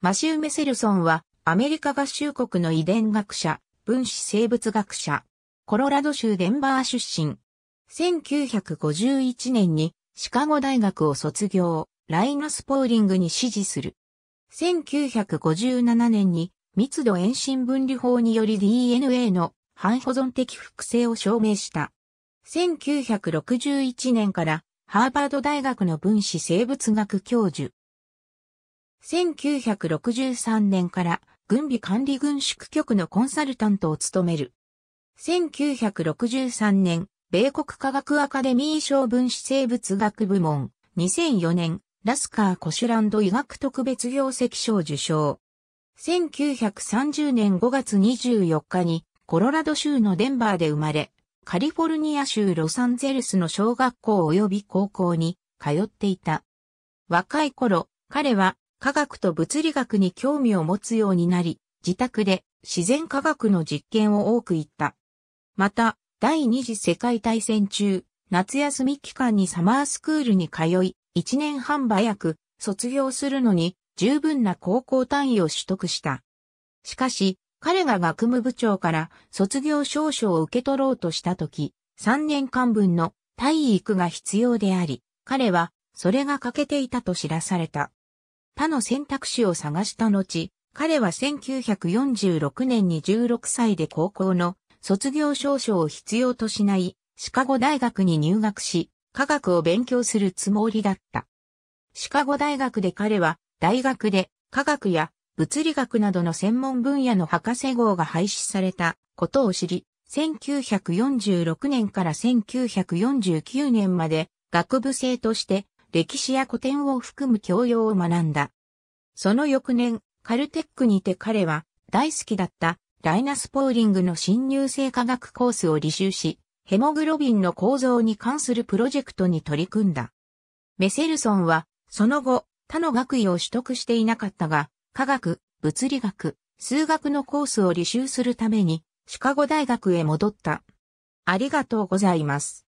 マシュー・メセルソンは、アメリカ合衆国の遺伝学者、分子生物学者、コロラド州デンバー出身。1951年にシカゴ大学を卒業、ライナス・ポーリングに支持する。1957年に密度遠心分離法により DNA の半保存的複製を証明した。1961年からハーバード大学の分子生物学教授、1963年から軍備管理軍縮局のコンサルタントを務める。1963年、米国科学アカデミー賞分子生物学部門。2004年、ラスカー・コシュランド医学特別業績賞受賞。1930年5月24日に、コロラド州のデンバーで生まれ、カリフォルニア州ロサンゼルスの小学校及び高校に通っていた。若い頃、彼は科学と物理学に興味を持つようになり、自宅で自然科学の実験を多く行った。また、第二次世界大戦中、夏休み期間にサマースクールに通い、一年半早く卒業するのに十分な高校単位を取得した。しかし、彼が学務部長から卒業証書を受け取ろうとしたとき、3年間分の体育が必要であり、彼はそれが欠けていたと知らされた。他の選択肢を探した後、彼は1946年に16歳で高校の卒業証書を必要としないシカゴ大学に入学し、科学を勉強するつもりだった。シカゴ大学で彼は大学で科学や物理学などの専門分野の博士号が廃止されたことを知り、1946年から1949年まで学部生として歴史や古典を含む教養を学んだ。その翌年、カルテックにて彼は大好きだったライナスポーリングの新入生科学コースを履修し、ヘモグロビンの構造に関するプロジェクトに取り組んだ。メセルソンは、その後、他の学位を取得していなかったが、科学、物理学、数学のコースを履修するために、シカゴ大学へ戻った。ありがとうございます。